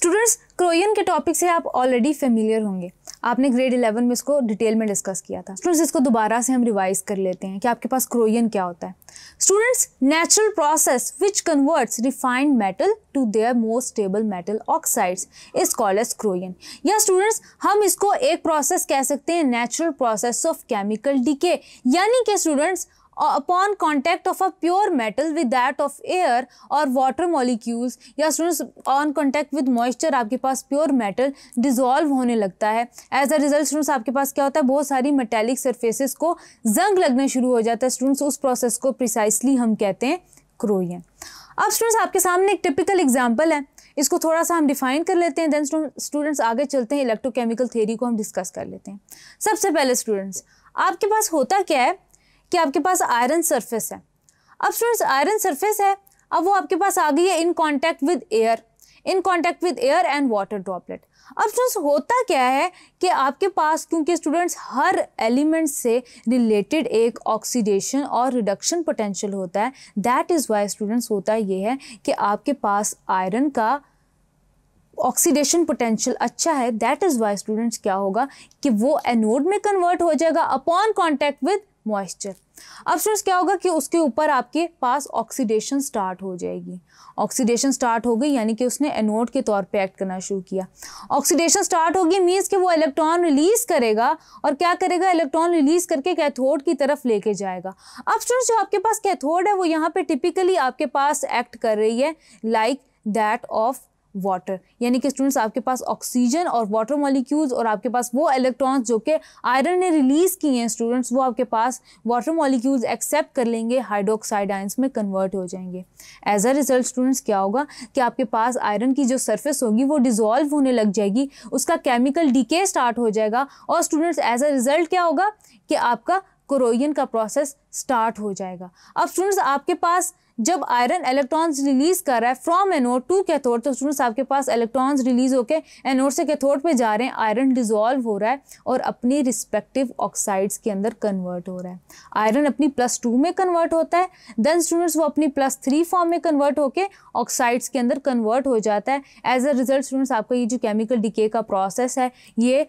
students क्रोयन के topic से आप ऑलरेडी फेमिलियर होंगे आपने ग्रेड इलेवन में इसको डिटेल में डिस्कस किया था स्टूडेंट्स इसको दोबारा से हम रिवाइज कर लेते हैं कि आपके पास क्रोयन क्या होता है students natural process which converts refined metal to their most stable metal oxides is called as corrosion या स्टूडेंट्स हम इसको एक प्रोसेस कह सकते हैं natural process of chemical decay यानी कि students upon contact of a pure metal with that of air और वाटर मॉलिक्यूल्स या students on contact with moisture आपके पास प्योर मेटल डिजॉल्व होने लगता है एज अ रिजल्ट स्टूडेंट्स आपके पास क्या होता है बहुत सारी मेटेलिक सर्फेसिस को जंग लगने शुरू हो जाता है स्टूडेंट्स उस प्रोसेस को प्रिसाइसली हम कहते हैं क्रोइ अब स्टूडेंट्स आपके सामने एक टिपिकल एग्जाम्पल है इसको थोड़ा सा हम डिफाइन कर लेते हैं देन स्टूडेंट्स आगे चलते हैं इलेक्ट्रोकेमिकल थेरी को हम डिस्कस कर लेते हैं सबसे पहले स्टूडेंट्स आपके पास होता क्या है कि आपके पास आयरन सरफेस है अब स्टूडेंट्स आयरन सरफेस है अब वो आपके पास आ गई है in contact with air in contact with air and water droplet अब स्टूडेंट्स होता क्या है कि आपके पास क्योंकि स्टूडेंट्स हर एलिमेंट से रिलेटेड एक ऑक्सीडेशन और रिडक्शन पोटेंशियल होता है दैट इज़ वाई स्टूडेंट्स होता ये है कि आपके पास आयरन का ऑक्सीडेशन पोटेंशियल अच्छा है दैट इज़ वाई स्टूडेंट्स क्या होगा कि वो एनोड में कन्वर्ट हो जाएगा अपॉन कॉन्टैक्ट विद मॉइस्चर अब स्टूडेंट्स क्या होगा कि उसके ऊपर आपके पास ऑक्सीडेशन स्टार्ट हो जाएगी ऑक्सीडेशन स्टार्ट हो गई यानी कि उसने एनोड के तौर पे एक्ट करना शुरू किया ऑक्सीडेशन स्टार्ट होगी मीन्स कि वो इलेक्ट्रॉन रिलीज करेगा और क्या करेगा इलेक्ट्रॉन रिलीज करके कैथोड की तरफ लेके जाएगा अब स्टूडेंट्स जो आपके पास कैथोड है वो यहाँ पर टिपिकली आपके पास एक्ट कर रही है लाइक दैट ऑफ वाटर यानी कि स्टूडेंट्स आपके पास ऑक्सीजन और वाटर मॉलिक्यूल्स और आपके पास वो इलेक्ट्रॉन्स जो कि आयरन ने रिलीज़ किए हैं स्टूडेंट्स वो आपके पास वाटर मॉलिक्यूल्स एक्सेप्ट कर लेंगे हाइड्रोक्साइड आयंस में कन्वर्ट हो जाएंगे एज अ रिजल्ट स्टूडेंट्स क्या होगा कि आपके पास आयरन की जो सर्फेस होगी वो डिजॉल्व होने लग जाएगी उसका केमिकल डीके स्टार्ट हो जाएगा और स्टूडेंट्स एज अ रिजल्ट क्या होगा कि आपका क्रोइन का प्रोसेस स्टार्ट हो जाएगा अब स्टूडेंट्स आपके पास जब आयरन इलेक्ट्रॉन्स रिलीज कर रहा है फ्रॉम एनोड टू कैथोड तो स्टूडेंट्स आपके पास इलेक्ट्रॉन्स रिलीज होकर एनोड से कैथोड पे जा रहे हैं आयरन डिजॉल्व हो रहा है और अपनी रिस्पेक्टिव ऑक्साइड्स के अंदर कन्वर्ट हो रहा है आयरन अपनी प्लस टू में कन्वर्ट होता है देन स्टूडेंट्स वो अपनी प्लस थ्री फॉर्म में कन्वर्ट होकर ऑक्साइड्स के अंदर कन्वर्ट हो जाता है एज अ रिजल्ट स्टूडेंट्स आपका ये जो केमिकल डिके का प्रोसेस है ये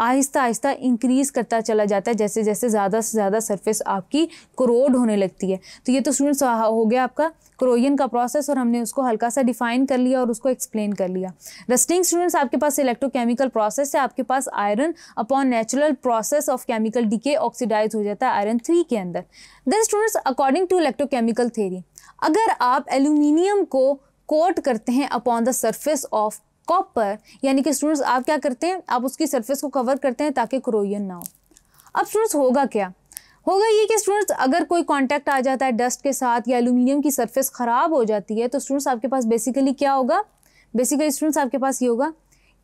आहिस्ता आहिस्ता इंक्रीज़ करता चला जाता है जैसे जैसे ज़्यादा से ज़्यादा सरफेस आपकी क्रोड होने लगती है तो ये तो स्टूडेंट्स हो गया आपका क्रोयन का प्रोसेस और हमने उसको हल्का सा डिफाइन कर लिया और उसको एक्सप्लेन कर लिया रस्टिंग स्टूडेंट्स आपके पास इलेक्ट्रोकेमिकल प्रोसेस है आपके पास iron upon natural process of chemical decay oxidise हो जाता है आयरन थ्री के अंदर then students according to electrochemical theory अगर आप एल्यूमिनियम को कोट करते हैं upon the surface of copper यानी कि स्टूडेंट्स आप क्या करते हैं आप उसकी सरफेस को कवर करते हैं ताकि क्रोयन ना हो अब स्टूडेंट्स होगा क्या होगा ये कि स्टूडेंट्स अगर कोई कांटेक्ट आ जाता है डस्ट के साथ या एलुमिनियम की सरफेस ख़राब हो जाती है तो स्टूडेंट्स आपके पास बेसिकली क्या होगा बेसिकली स्टूडेंट्स आपके पास ये होगा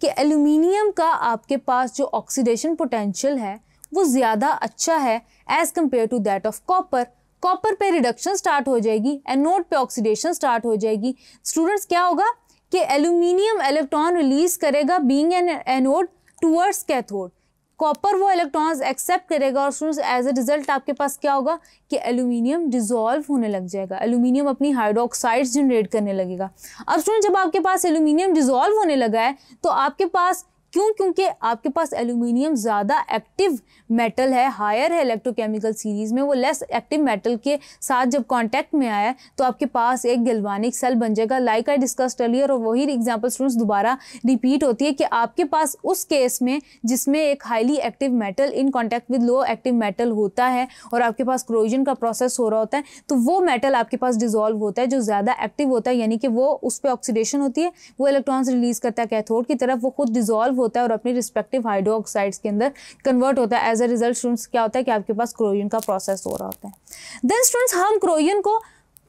कि एलुमिनियम का आपके पास जो ऑक्सीडेशन पोटेंशियल है वो ज़्यादा अच्छा है as compare to that of copper copper पे रिडक्शन स्टार्ट हो जाएगी एनोड पे ऑक्सीडेशन स्टार्ट हो जाएगी स्टूडेंट्स क्या होगा कि एल्यूमिनियम इलेक्ट्रॉन रिलीज करेगा being an anode towards cathode copper वो इलेक्ट्रॉन्स एक्सेप्ट करेगा और स्टूडेंट्स एज ए रिजल्ट आपके पास क्या होगा कि एल्यूमिनियम डिजोल्व होने लग जाएगा एल्यूमिनियम अपनी हाइड्रोक्साइड्स जनरेट करने लगेगा अब स्टूडेंट जब आपके पास एल्यूमिनियम डिजोल्व होने लगा है तो आपके पास क्यों क्योंकि आपके पास एल्यूमिनियम ज़्यादा एक्टिव मेटल है हायर है इलेक्ट्रोकेमिकल सीरीज़ में वो लेस एक्टिव मेटल के साथ जब कांटेक्ट में आया तो आपके पास एक गलवानिक सेल बन जाएगा लाइक आई डिस्कस अर्लियर और वही एग्जाम्पल स्टूडेंट्स दोबारा रिपीट होती है कि आपके पास उस केस में जिसमें एक highly active metal in contact with low active metal होता है और आपके पास क्रोजन का प्रोसेस हो रहा होता है तो वो मेटल आपके पास डिजोल्व होता है जो ज़्यादा एक्टिव होता है यानी कि वो उस पर ऑक्सीडेशन होती है वो इलेक्ट्रॉन्स रिलीज़ करता है कैथोड की तरफ वो खुद डिजोल्व होता है और अपनी रिस्पेक्टिव हाइड्रो के अंदर कन्वर्ट होता है एज अ रिजल्ट स्टूडेंट्स क्या होता है कि आपके पास क्रोइन का प्रोसेस हो रहा होता है देन स्टूडेंट्स हम क्रोइन को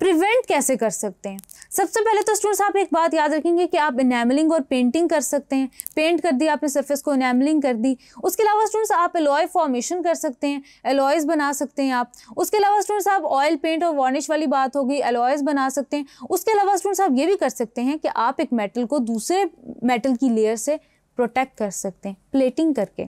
प्रिवेंट कैसे कर सकते हैं सबसे पहले तो स्टूडेंट्स आप एक बात याद रखेंगे कि आप इनेमलिंग और पेंटिंग कर सकते हैं पेंट कर दी आपने सरफेस को इनेमलिंग कर दी उसके अलावा स्टूडेंट्स आप एलॉय फॉर्मेशन कर सकते हैं एलॉयज़ बना सकते हैं आप उसके अलावा स्टूडेंट्स आप ऑयल पेंट और वार्निश वाली बात हो गई एलॉयज़ बना सकते हैं उसके अलावा स्टूडेंट्स आप ये भी कर सकते हैं कि आप एक मेटल को दूसरे मेटल की लेयर से प्रोटेक्ट कर सकते हैं प्लेटिंग करके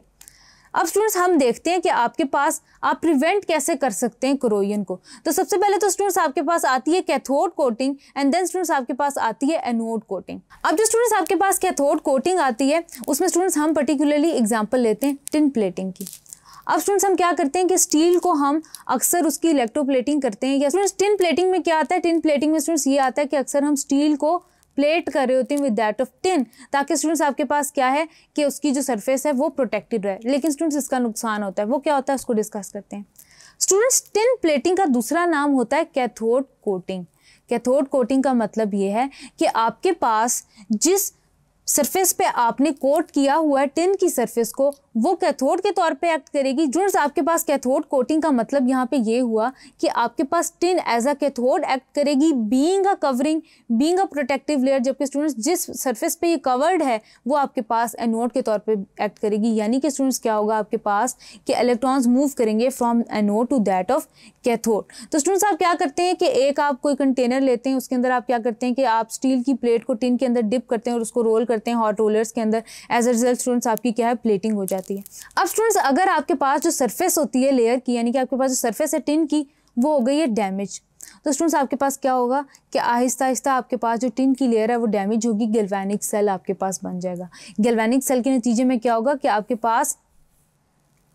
अब स्टूडेंट्स हम देखते हैं कि आपके पास आप प्रिवेंट कैसे कर सकते हैं क्रोइन को तो सबसे पहले तो स्टूडेंट्स आपके पास आती है cathode coating and then students आपके पास आती है एनोड कोटिंग अब जो स्टूडेंट्स आपके पास कैथोड कोटिंग आती है उसमें स्टूडेंट्स हम पर्टिकुलरली एग्जाम्पल लेते हैं टिन प्लेटिंग की अब स्टूडेंट्स हम क्या करते हैं कि स्टील को हम अक्सर उसकी इलेक्ट्रोप्लेटिंग करते हैं या स्टूडेंट्स टिन प्लेटिंग में क्या आता है टिन प्लेटिंग में स्टूडेंट्स ये आता है कि अक्सर हम स्टील को प्लेट कर रही होती हैं विद डैट ऑफ टिन ताकि स्टूडेंट्स आपके पास क्या है कि उसकी जो सरफेस है वो प्रोटेक्टेड रहे लेकिन स्टूडेंट्स इसका नुकसान होता है वो क्या होता है उसको डिस्कस करते हैं स्टूडेंट्स टिन प्लेटिंग का दूसरा नाम होता है कैथोड कोटिंग कैथोड कोटिंग का मतलब ये है कि आपके पास जिस सरफेस पे आपने कोट किया हुआ टिन की सरफेस को वो कैथोड के तौर पे एक्ट करेगी जुर्स आपके पास कैथोड कोटिंग का मतलब यहाँ पे ये हुआ कि आपके पास tin as a cathode act करेगी being a covering being a protective layer जबकि स्टूडेंट्स जिस सरफेस पे ये कवर्ड है वो आपके पास एनोड के तौर पे एक्ट करेगी यानी कि स्टूडेंट्स क्या होगा आपके पास कि इलेक्ट्रॉन्स मूव करेंगे from anode to that of cathode तो स्टूडेंट्स आप क्या करते हैं कि एक आप कोई कंटेनर लेते हैं उसके अंदर आप क्या करते हैं कि आप स्टील की प्लेट को टिन के अंदर डिप करते हैं और उसको रोल करते हैं हॉट रोलर्स के अंदर एज अ रिजल्ट स्टूडेंट्स आपकी क्या है प्लेटिंग हो जाती है अब स्टूडेंट्स अगर आपके पास जो सरफेस होती है लेयर की यानी कि आपके पास जो सर्फेस है टिन की वो हो गई है डैमेज तो स्टूडेंट्स आपके पास क्या होगा कि आहिस्ता आहिस्ता आपके पास जो टिन की लेयर है वो डैमेज होगी गेलवैनिक सेल आपके पास बन जाएगा गेलवैनिक सेल के नतीजे में क्या होगा कि आपके पास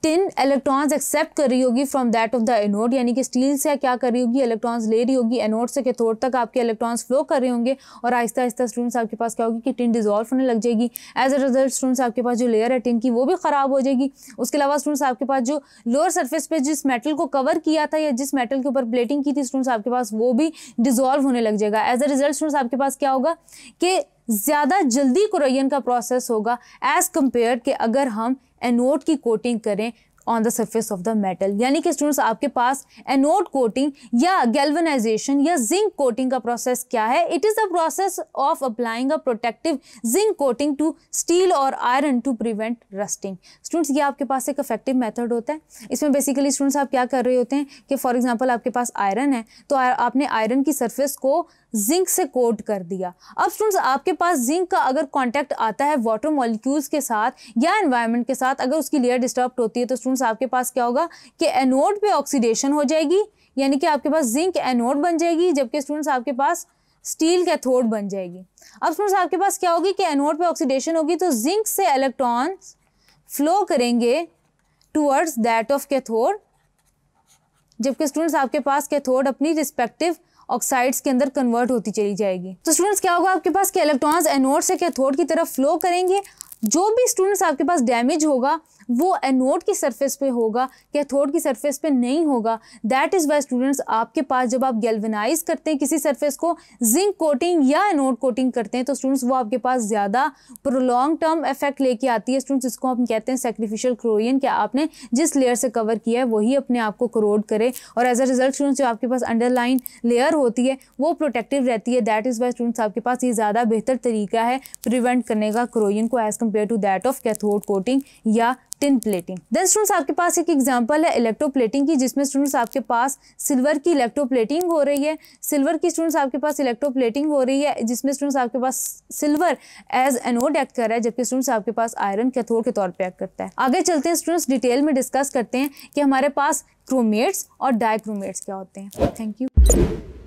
टिन इलेक्ट्रॉन्स एक्सेप्ट कर रही होगी from that of the anode यानी कि स्टील से क्या कर रही होगी इलेक्ट्रॉन्स ले रही होगी एनोड से कैथोड तक आपके इलेक्ट्रॉन्स फ्लो कर रहे होंगे और आहिस्ता आहिस्ता स्टूडेंट्स आपके पास क्या होगी कि टिन डिजॉल्व होने लग जाएगी एज अ रिजल्ट स्टूडेंट्स आपके पास जो लेयर है टिन की वो भी ख़राब हो जाएगी उसके अलावा स्टूडेंट्स आपके पास जो लोअर सर्फेस पर जिस मेटल को कवर किया था या जिस मेटल के ऊपर प्लेटिंग की थी स्टूडेंट्स आपके पास वो भी डिजॉल्व होने लग जाएगा एज अ रिजल्ट स्टूडेंट्स आपके पास क्या होगा कि ज़्यादा जल्दी कुरैन का प्रोसेस होगा एज़ कम्पेयर कि अगर हम एनोड की कोटिंग करें on the surface of the metal यानी कि स्टूडेंट्स आपके पास एनोड कोटिंग या गेलवनाइजेशन या जिंक कोटिंग का प्रोसेस क्या है it is the process of applying a protective zinc coating to steel और iron to prevent rusting students ये आपके पास एक अफेक्टिव मेथड होता है इसमें बेसिकली स्टूडेंट्स आप क्या कर रहे होते हैं कि फॉर एग्जाम्पल आपके पास आयरन है तो आपने आयरन की सर्फेस को जिंक से कोट कर दिया अब स्टूडेंट्स आपके पास जिंक का अगर कांटेक्ट आता है वाटर मॉलिक्यूल्स के साथ या एनवायरनमेंट के साथ अगर उसकी लेयर डिस्टर्ब होती है तो स्टूडेंट्स आपके पास क्या होगा कि एनोड पे ऑक्सीडेशन हो जाएगी यानी कि आपके पास जिंक एनोड बन जाएगी जबकि स्टूडेंट्स आपके पास स्टील कैथोड बन जाएगी अब स्टूडेंट्स आपके पास क्या होगी कि एनोड पे ऑक्सीडेशन होगी तो जिंक से इलेक्ट्रॉन फ्लो करेंगे टूवर्ड्स दैट ऑफ कैथोड जबकि स्टूडेंट्स आपके पास कैथोड अपनी रिस्पेक्टिव ऑक्साइड्स के अंदर कन्वर्ट होती चली जाएगी तो स्टूडेंट्स क्या होगा आपके पास कि इलेक्ट्रॉन्स एनोड से कैथोड की तरफ फ्लो करेंगे जो भी स्टूडेंट्स आपके पास डैमेज होगा वो एनोड की सरफेस पे होगा कैथोड की सरफेस पे नहीं होगा दैट इज़ वाई स्टूडेंट्स आपके पास जब आप गेलवेनाइज करते हैं किसी सरफेस को जिंक कोटिंग या एनोड कोटिंग करते हैं तो स्टूडेंट्स वो आपके पास ज़्यादा प्रोलॉन्ग टर्म इफेक्ट लेके आती है स्टूडेंट्स इसको हम कहते हैं सेक्रीफिशियल क्रोइन क्या आपने जिस लेयर से कवर किया है वही अपने आप को क्रोड करे और एज अ रिजल्ट स्टूडेंट्स जो आपके पास अंडरलाइन लेयर होती है वो प्रोटेक्टिव रहती है दैट इज़ वाई स्टूडेंट्स आपके पास ये ज़्यादा बेहतर तरीका है प्रिवेंट करने का क्रोइन को as compare to that of cathode coating या टिन प्लेटिंग देन स्टूडेंट्स आपके पास एक एग्जांपल है इलेक्ट्रोप्लेटिंग की जिसमें स्टूडेंट्स आपके पास सिल्वर की इलेक्ट्रोप्लेटिंग हो रही है सिल्वर की स्टूडेंट्स आपके पास इलेक्ट्रोप्लेटिंग हो रही है जिसमें स्टूडेंट्स आपके पास सिल्वर एज एनोड एक्ट कर रहा है जबकि स्टूडेंट्स आपके पास आयरन कैथोड के तौर पर एक्ट करता है आगे चलते हैं स्टूडेंट्स डिटेल में डिस्कस करते हैं कि हमारे पास क्रोमेट्स और डायक्रोमेट्स क्या होते हैं थैंक यू